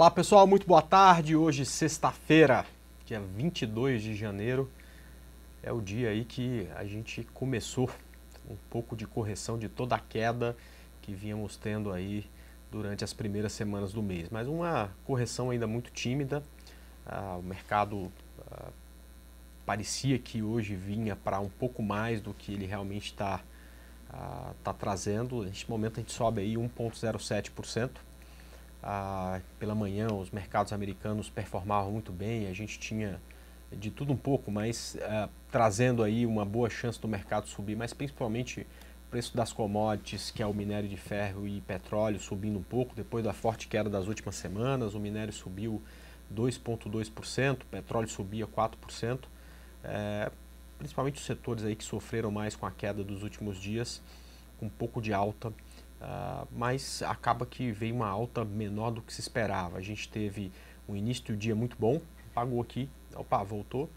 Olá pessoal, muito boa tarde. Hoje, sexta-feira, dia 22 de janeiro, é o dia aí que a gente começou um pouco de correção de toda a queda que vínhamos tendo aí durante as primeiras semanas do mês, mas uma correção ainda muito tímida. Ah, o mercado ah, parecia que hoje vinha para um pouco mais do que ele realmente está ah, tá trazendo. Neste momento a gente sobe aí 1,07% ah, pela manhã os mercados americanos performavam muito bem, a gente tinha de tudo um pouco, mas ah, trazendo aí uma boa chance do mercado subir, mas principalmente o preço das commodities, que é o minério de ferro e petróleo, subindo um pouco depois da forte queda das últimas semanas. O minério subiu 2,2%, o petróleo subia 4%. É, eh, principalmente os setores aí que sofreram mais com a queda dos últimos dias, com um pouco de alta Uh, mas acaba que veio uma alta menor do que se esperava. A gente teve um início do dia muito bom, pagou aqui, opa, voltou.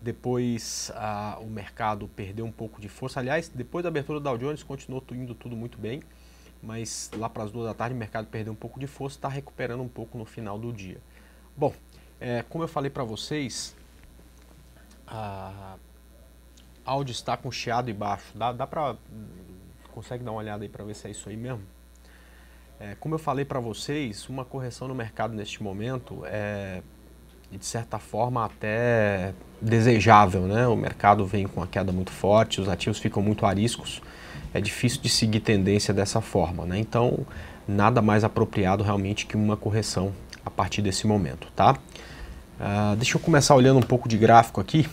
Depois uh, o mercado perdeu um pouco de força. Aliás, depois da abertura da Dow Jones continuou indo tudo muito bem, mas lá para as duas da tarde o mercado perdeu um pouco de força, está recuperando um pouco no final do dia. Bom, é, como eu falei para vocês, a ah, Audi está com chiado e baixo. Dá, dá para consegue dar uma olhada aí para ver se é isso aí mesmo? É, como eu falei para vocês, uma correção no mercado neste momento é, de certa forma, até desejável, né? O mercado vem com uma queda muito forte, os ativos ficam muito ariscos, é difícil de seguir tendência dessa forma, né? Então, nada mais apropriado realmente que uma correção a partir desse momento, tá? Uh, deixa eu começar olhando um pouco de gráfico aqui.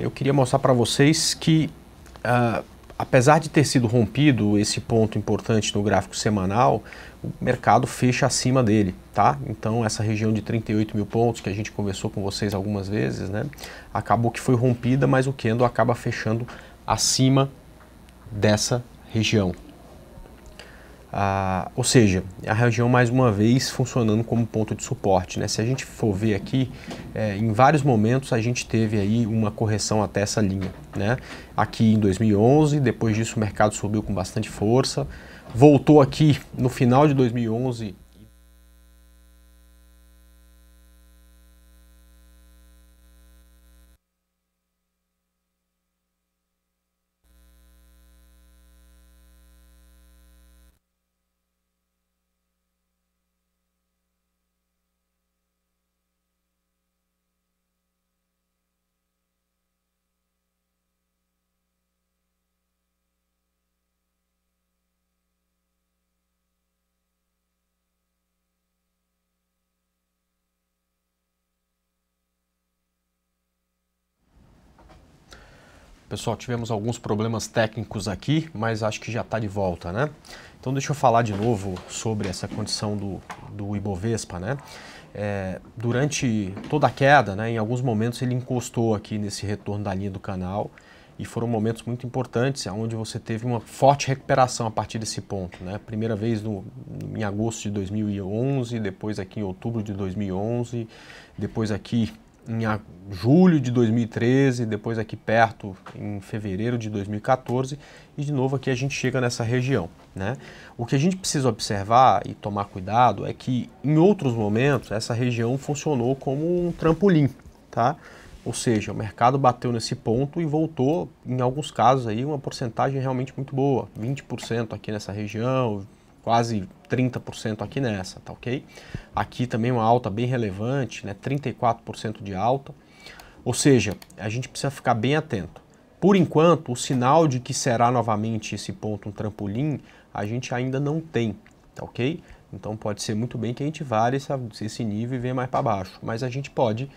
Eu queria mostrar para vocês que uh, apesar de ter sido rompido esse ponto importante no gráfico semanal, o mercado fecha acima dele, tá? Então essa região de 38 mil pontos que a gente conversou com vocês algumas vezes, né? Acabou que foi rompida, mas o Kendo acaba fechando acima dessa região, ah, ou seja, a região mais uma vez funcionando como ponto de suporte. Né? Se a gente for ver aqui, é, em vários momentos a gente teve aí uma correção até essa linha. Né? Aqui em 2011, depois disso o mercado subiu com bastante força, voltou aqui no final de 2011 Pessoal, tivemos alguns problemas técnicos aqui, mas acho que já está de volta, né? Então deixa eu falar de novo sobre essa condição do, do Ibovespa, né? É, durante toda a queda, né, em alguns momentos ele encostou aqui nesse retorno da linha do canal e foram momentos muito importantes, onde você teve uma forte recuperação a partir desse ponto. Né? Primeira vez no, em agosto de 2011, depois aqui em outubro de 2011, depois aqui em julho de 2013, depois aqui perto em fevereiro de 2014 e de novo aqui a gente chega nessa região. Né? O que a gente precisa observar e tomar cuidado é que em outros momentos essa região funcionou como um trampolim, tá? Ou seja, o mercado bateu nesse ponto e voltou, em alguns casos, aí, uma porcentagem realmente muito boa, 20% aqui nessa região, quase 30% aqui nessa, tá ok? Aqui também uma alta bem relevante, né? 34% de alta. Ou seja, a gente precisa ficar bem atento. Por enquanto, o sinal de que será novamente esse ponto um trampolim, a gente ainda não tem, tá ok? Então pode ser muito bem que a gente vá esse esse nível e venha mais para baixo, mas a gente pode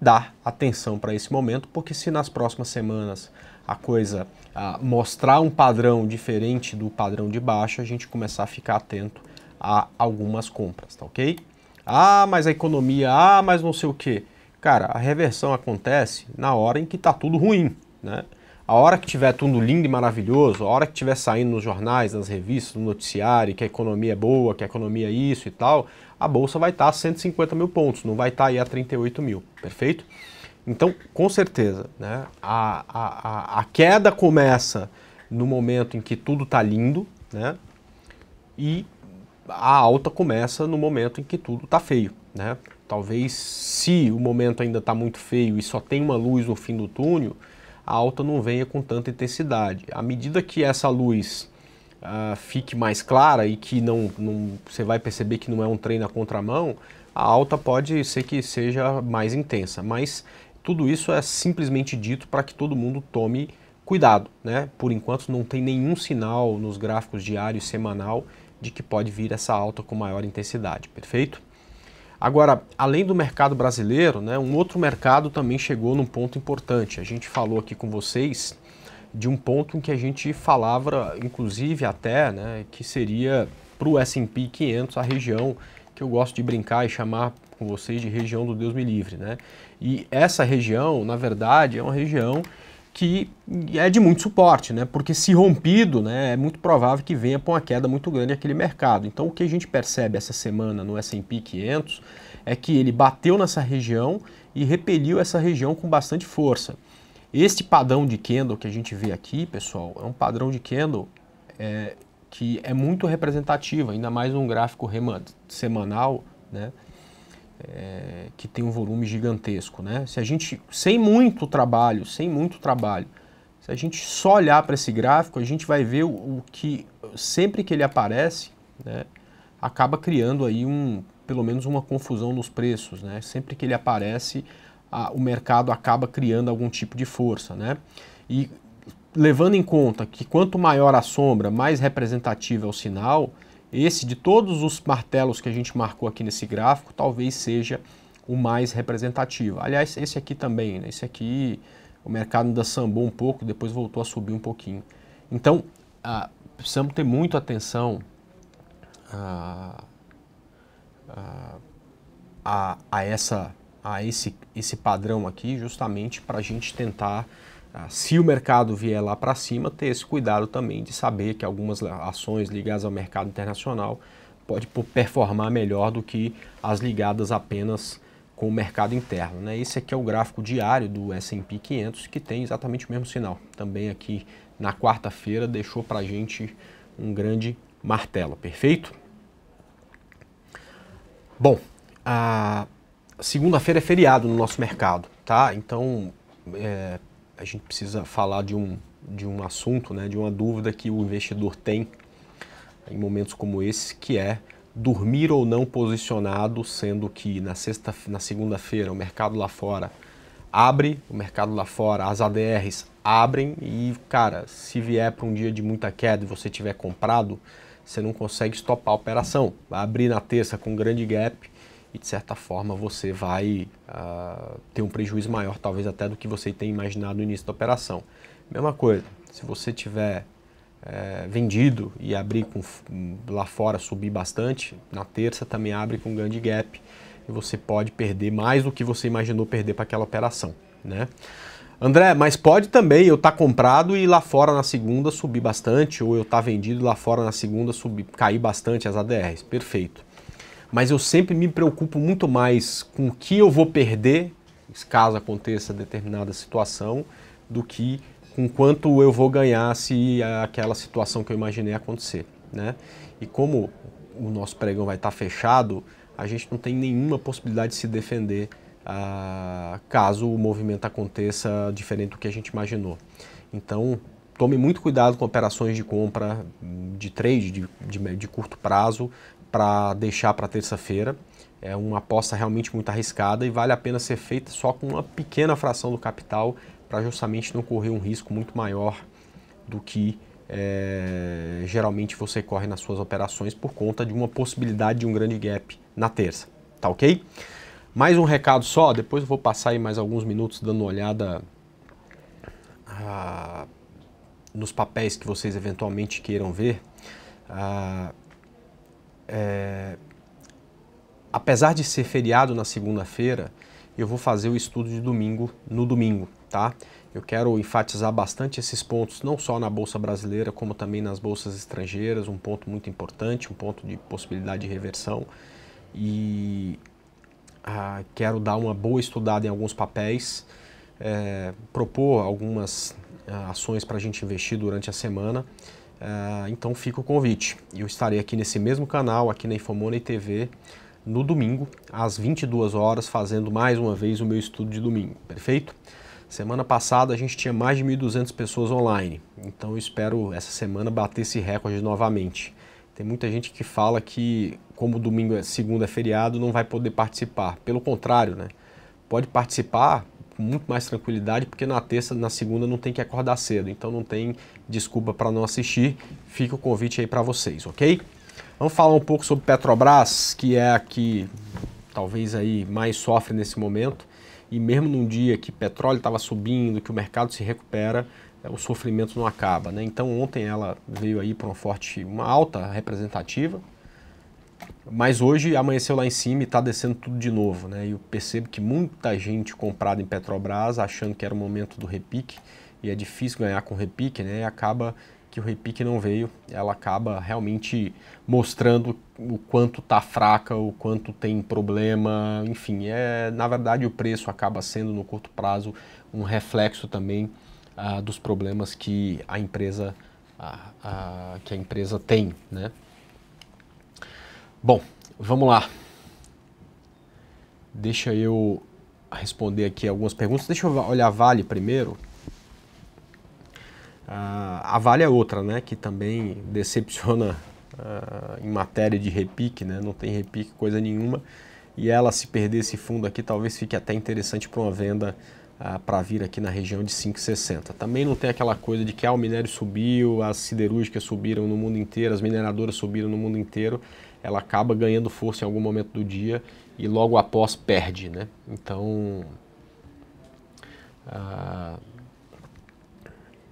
dar atenção para esse momento, porque se nas próximas semanas a coisa a mostrar um padrão diferente do padrão de baixa, a gente começar a ficar atento a algumas compras, tá ok? Ah, mas a economia, ah, mas não sei o que. Cara, a reversão acontece na hora em que tá tudo ruim, né? A hora que tiver tudo lindo e maravilhoso, a hora que tiver saindo nos jornais, nas revistas, no noticiário, que a economia é boa, que a economia é isso e tal, a bolsa vai estar tá a 150 mil pontos, não vai estar tá aí a 38 mil, perfeito? Então, com certeza, né? a, a, a queda começa no momento em que tudo está lindo, né? E a alta começa no momento em que tudo está feio, né? Talvez se o momento ainda está muito feio e só tem uma luz no fim do túnel, a alta não venha com tanta intensidade. À medida que essa luz uh, fique mais clara e que não, não, você vai perceber que não é um trem na contramão, a alta pode ser que seja mais intensa, mas tudo isso é simplesmente dito para que todo mundo tome cuidado, né? Por enquanto não tem nenhum sinal nos gráficos diário e semanal de que pode vir essa alta com maior intensidade, perfeito? Agora, além do mercado brasileiro, né, um outro mercado também chegou num ponto importante. A gente falou aqui com vocês de um ponto em que a gente falava, inclusive até, né, que seria para o S&P 500 a região que eu gosto de brincar e chamar com vocês de região do Deus me livre, né? E essa região, na verdade, é uma região que é de muito suporte, né? Porque se rompido, né, é muito provável que venha para uma queda muito grande aquele mercado. Então o que a gente percebe essa semana no S&P 500 é que ele bateu nessa região e repeliu essa região com bastante força. Este padrão de candle que a gente vê aqui, pessoal, é um padrão de candle é, que é muito representativa, ainda mais um gráfico semanal, né? É, que tem um volume gigantesco, né? Se a gente, sem muito trabalho, sem muito trabalho, se a gente só olhar para esse gráfico, a gente vai ver o, o, que sempre que ele aparece, né, acaba criando aí um, pelo menos uma confusão nos preços, né? Sempre que ele aparece, a, o mercado acaba criando algum tipo de força, né? E levando em conta que quanto maior a sombra, mais representativo é o sinal, esse de todos os martelos que a gente marcou aqui nesse gráfico, talvez seja o mais representativo. Aliás, esse aqui também, né? esse aqui o mercado ainda sambou um pouco, depois voltou a subir um pouquinho. Então, ah, precisamos ter muito atenção a, a, a, essa, a esse, esse padrão aqui, justamente para a gente tentar ah, se o mercado vier lá para cima, ter esse cuidado também de saber que algumas ações ligadas ao mercado internacional pode performar melhor do que as ligadas apenas com o mercado interno. Né? Esse aqui é o gráfico diário do S&P 500 que tem exatamente o mesmo sinal. Também aqui na quarta-feira deixou para a gente um grande martelo, perfeito? Bom, a segunda-feira é feriado no nosso mercado, tá? Então, é, a gente precisa falar de um, de um assunto, né, de uma dúvida que o investidor tem em momentos como esse, que é dormir ou não posicionado, sendo que na sexta, na segunda-feira o mercado lá fora abre, o mercado lá fora, as ADRs abrem e, cara, se vier para um dia de muita queda e você tiver comprado, você não consegue estopar a operação. Vai abrir na terça com um grande gap e de certa forma você vai uh, ter um prejuízo maior, talvez até do que você tem imaginado no início da operação. Mesma coisa, se você tiver é, vendido e abrir com, lá fora subir bastante, na terça também abre com grande gap e você pode perder mais do que você imaginou perder para aquela operação, né? André, mas pode também eu estar tá comprado e lá fora na segunda subir bastante, ou eu estar tá vendido e lá fora na segunda subir, cair bastante as ADRs. Perfeito mas eu sempre me preocupo muito mais com o que eu vou perder, caso aconteça determinada situação, do que com quanto eu vou ganhar se aquela situação que eu imaginei acontecer. Né? E como o nosso pregão vai estar fechado, a gente não tem nenhuma possibilidade de se defender ah, caso o movimento aconteça diferente do que a gente imaginou. Então, tome muito cuidado com operações de compra, de trade, de, de, de curto prazo, para deixar para terça-feira. É uma aposta realmente muito arriscada e vale a pena ser feita só com uma pequena fração do capital para justamente não correr um risco muito maior do que é, geralmente você corre nas suas operações por conta de uma possibilidade de um grande gap na terça. Tá ok? Mais um recado só, depois eu vou passar aí mais alguns minutos dando uma olhada ah, nos papéis que vocês eventualmente queiram ver. Ah, é, apesar de ser feriado na segunda-feira, eu vou fazer o estudo de domingo no domingo, tá? Eu quero enfatizar bastante esses pontos, não só na bolsa brasileira, como também nas bolsas estrangeiras, um ponto muito importante, um ponto de possibilidade de reversão. E ah, quero dar uma boa estudada em alguns papéis, é, propor algumas ah, ações para a gente investir durante a semana. Uh, então fica o convite. Eu estarei aqui nesse mesmo canal, aqui na Infomoney TV, no domingo, às 22 horas, fazendo mais uma vez o meu estudo de domingo, perfeito? Semana passada a gente tinha mais de 1.200 pessoas online, então eu espero essa semana bater esse recorde novamente. Tem muita gente que fala que, como domingo é segunda é feriado, não vai poder participar. Pelo contrário, né? Pode participar com muito mais tranquilidade, porque na terça, na segunda não tem que acordar cedo, então não tem desculpa para não assistir. Fica o convite aí para vocês, ok? Vamos falar um pouco sobre Petrobras, que é a que talvez aí mais sofre nesse momento. E mesmo num dia que petróleo estava subindo, que o mercado se recupera, é, o sofrimento não acaba, né? Então ontem ela veio aí para uma forte, uma alta representativa, mas hoje amanheceu lá em cima e está descendo tudo de novo. Né? E eu percebo que muita gente comprada em Petrobras, achando que era o momento do repique, e é difícil ganhar com repique, né? E acaba que o repique não veio, ela acaba realmente mostrando o quanto tá fraca, o quanto tem problema, enfim, é na verdade o preço acaba sendo no curto prazo um reflexo também ah, dos problemas que a empresa que a empresa tem, né? Bom, vamos lá. Deixa eu responder aqui algumas perguntas. Deixa eu olhar a Vale primeiro. Uh, a Vale é outra, né? Que também decepciona uh, em matéria de repique, né? Não tem repique coisa nenhuma. E ela, se perder esse fundo aqui, talvez fique até interessante para uma venda uh, ah, para vir aqui na região de 5,60. Também não tem aquela coisa de que ah, o minério subiu, as siderúrgicas subiram no mundo inteiro, as mineradoras subiram no mundo inteiro ela acaba ganhando força em algum momento do dia e logo após perde, né? Então ah,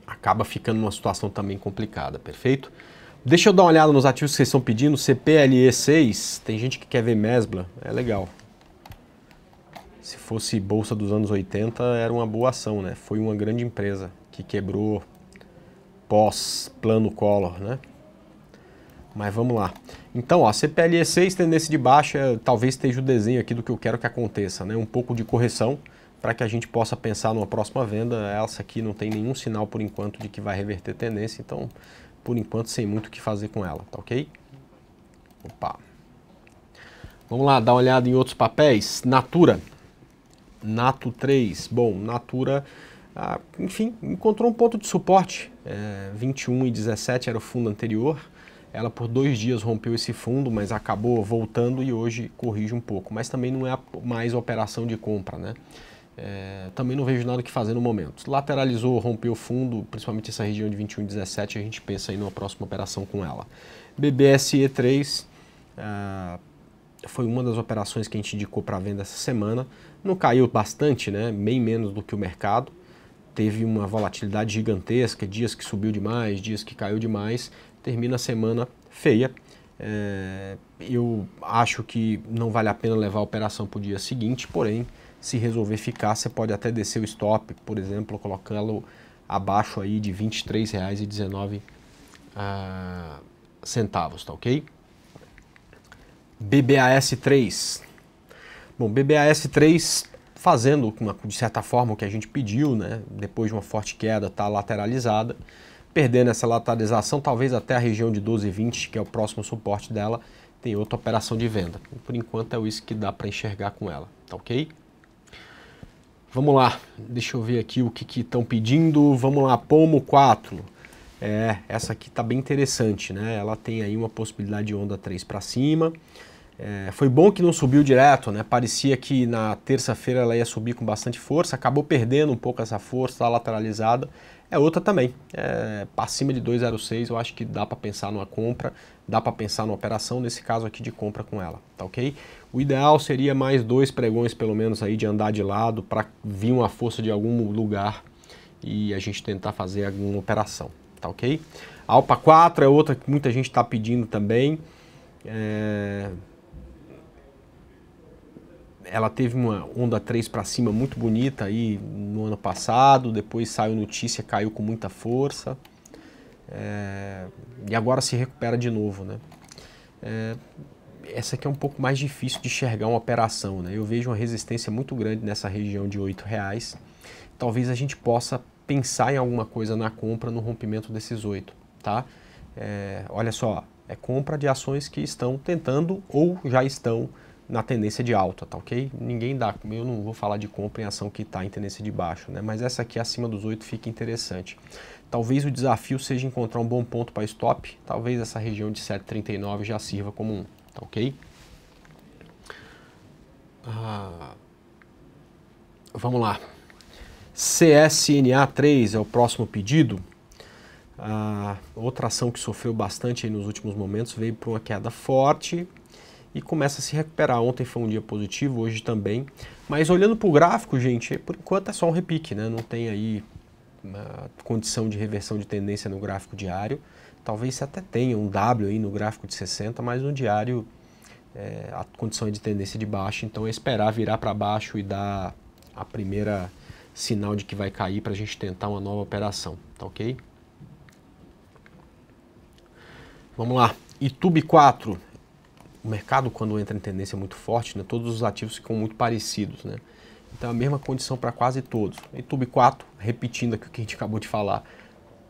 acaba ficando numa situação também complicada, perfeito? Deixa eu dar uma olhada nos ativos que vocês estão pedindo. CPLE6, tem gente que quer ver Mesbla, é legal. Se fosse bolsa dos anos 80, era uma boa ação, né? Foi uma grande empresa que quebrou pós plano Collor, né? Mas vamos lá. Então, ó, CPLE 6, tendência de baixa, é, talvez esteja o desenho aqui do que eu quero que aconteça, né? Um pouco de correção para que a gente possa pensar numa próxima venda. Essa aqui não tem nenhum sinal por enquanto de que vai reverter tendência, então por enquanto sem muito o que fazer com ela, tá ok? Opa. Vamos lá, dar uma olhada em outros papéis. Natura. Nato 3. Bom, Natura, ah, enfim, encontrou um ponto de suporte. É, 21 e 17 era o fundo anterior. Ela por dois dias rompeu esse fundo, mas acabou voltando e hoje corrige um pouco. Mas também não é mais operação de compra, né? É, também não vejo nada que fazer no momento. Lateralizou, rompeu o fundo, principalmente essa região de 21,17, a gente pensa em uma próxima operação com ela. BBSE3 ah, foi uma das operações que a gente indicou para venda essa semana. Não caiu bastante, né? bem menos do que o mercado. Teve uma volatilidade gigantesca, dias que subiu demais, dias que caiu demais termina a semana feia. É, eu acho que não vale a pena levar a operação para o dia seguinte, porém, se resolver ficar, você pode até descer o stop, por exemplo, colocando abaixo aí de R$ 23,19, ah, tá ok? BBAS3. Bom, BBAS3 fazendo, uma, de certa forma, o que a gente pediu, né? Depois de uma forte queda, está lateralizada perdendo essa lateralização, talvez até a região de 12,20, que é o próximo suporte dela, tem outra operação de venda. Por enquanto é isso que dá para enxergar com ela, tá ok? Vamos lá, deixa eu ver aqui o que estão pedindo. Vamos lá, Pomo 4. É, essa aqui está bem interessante, né? Ela tem aí uma possibilidade de onda 3 para cima. É, foi bom que não subiu direto, né? Parecia que na terça-feira ela ia subir com bastante força, acabou perdendo um pouco essa força, tá lateralizada, é outra também. É, acima de 2,06 eu acho que dá para pensar numa compra, dá para pensar numa operação, nesse caso aqui de compra com ela, tá ok? O ideal seria mais dois pregões pelo menos aí de andar de lado para vir uma força de algum lugar e a gente tentar fazer alguma operação, tá ok? A Alpa 4 é outra que muita gente está pedindo também. É, ela teve uma onda 3 para cima muito bonita aí no ano passado, depois saiu notícia, caiu com muita força. É, e agora se recupera de novo, né? É, essa aqui é um pouco mais difícil de enxergar uma operação, né? Eu vejo uma resistência muito grande nessa região de R$ reais. Talvez a gente possa pensar em alguma coisa na compra no rompimento desses oito tá? É, olha só, é compra de ações que estão tentando ou já estão na tendência de alta, tá ok? Ninguém dá, eu não vou falar de compra em ação que está em tendência de baixo, né? Mas essa aqui acima dos 8 fica interessante. Talvez o desafio seja encontrar um bom ponto para stop, talvez essa região de 7,39 já sirva como um, tá ok? Ah, vamos lá. CSNA3 é o próximo pedido. Ah, outra ação que sofreu bastante nos últimos momentos veio para uma queda forte, e começa a se recuperar. Ontem foi um dia positivo, hoje também. Mas olhando para o gráfico, gente, por enquanto é só um repique, né? Não tem aí uma ah, condição de reversão de tendência no gráfico diário. Talvez você até tenha um W aí no gráfico de 60, mas no diário é, a condição é de tendência de baixa, então é esperar virar para baixo e dar a primeira sinal de que vai cair para a gente tentar uma nova operação, tá ok? Vamos lá, YouTube 4, o mercado quando entra em tendência muito forte, né, todos os ativos ficam muito parecidos, né? Então a mesma condição para quase todos. YouTube 4, repetindo aqui o que a gente acabou de falar,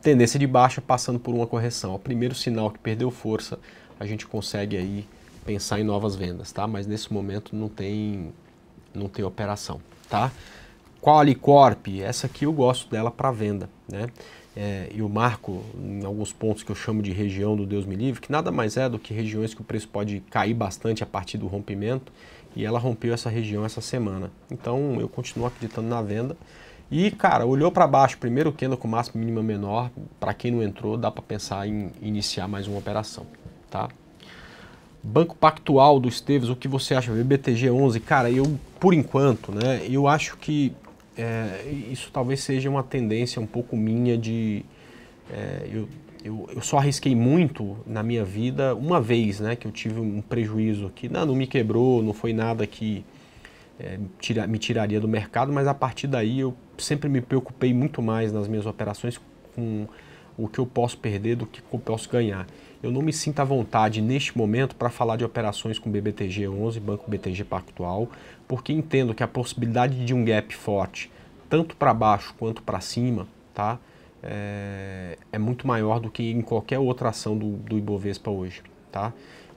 tendência de baixa passando por uma correção. É o primeiro sinal que perdeu força, a gente consegue aí pensar em novas vendas, tá? Mas nesse momento não tem não tem operação, tá? Qualicorp, essa aqui eu gosto dela para venda, né? é, e o marco em alguns pontos que eu chamo de região do Deus me livre, que nada mais é do que regiões que o preço pode cair bastante a partir do rompimento, e ela rompeu essa região essa semana. Então eu continuo acreditando na venda. E cara, olhou para baixo, primeiro candle com máximo mínima menor, para quem não entrou, dá para pensar em iniciar mais uma operação, tá? Banco Pactual do Esteves, o que você acha? BBTG 11, cara, eu por enquanto, né? Eu acho que é, isso talvez seja uma tendência um pouco minha de. É, eu, eu, eu, só arrisquei muito na minha vida uma vez, né? Que eu tive um prejuízo que não, não me quebrou, não foi nada que é, tira, me tiraria do mercado, mas a partir daí eu sempre me preocupei muito mais nas minhas operações com o que eu posso perder do que eu posso ganhar. Eu não me sinto à vontade neste momento para falar de operações com BBTG 11, Banco BTG Pactual, porque entendo que a possibilidade de um gap forte, tanto para baixo quanto para cima, tá? É, é, muito maior do que em qualquer outra ação do, do Ibovespa hoje, tá?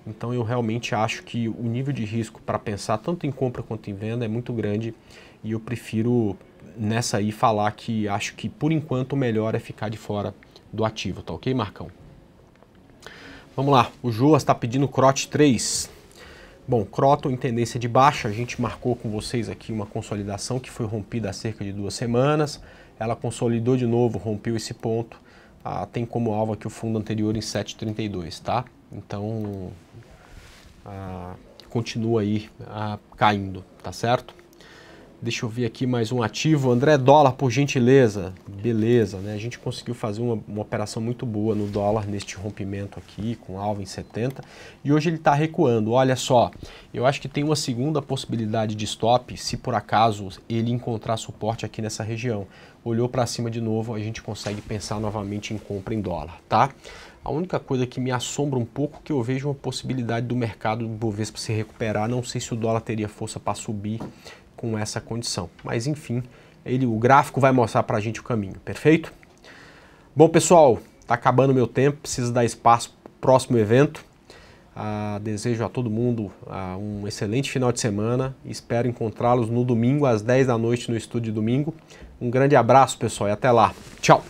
Então eu realmente acho que o nível de risco para pensar tanto em compra quanto em venda é muito grande e eu prefiro nessa aí falar que acho que por enquanto o melhor é ficar de fora do ativo, tá ok, Marcão? Vamos lá, o Joas está pedindo CROT 3. Bom, Croton em tendência de baixa, a gente marcou com vocês aqui uma consolidação que foi rompida há cerca de duas semanas, ela consolidou de novo, rompeu esse ponto, ah, tem como alvo aqui o fundo anterior em 7,32, tá? Então, ah, continua aí ah, caindo, tá certo? Deixa eu ver aqui mais um ativo. André, dólar, por gentileza. Beleza, né? A gente conseguiu fazer uma, uma operação muito boa no dólar neste rompimento aqui, com alvo em 70. E hoje ele está recuando. Olha só, eu acho que tem uma segunda possibilidade de stop, se por acaso ele encontrar suporte aqui nessa região. Olhou para cima de novo, a gente consegue pensar novamente em compra em dólar, tá? A única coisa que me assombra um pouco é que eu vejo uma possibilidade do mercado do Bovespa se recuperar. Não sei se o dólar teria força para subir com essa condição. Mas enfim, ele, o gráfico vai mostrar para a gente o caminho, perfeito? Bom pessoal, está acabando o meu tempo, preciso dar espaço para o próximo evento. Ah, desejo a todo mundo ah, um excelente final de semana. Espero encontrá-los no domingo, às 10 da noite, no estúdio domingo. Um grande abraço, pessoal, e até lá. Tchau!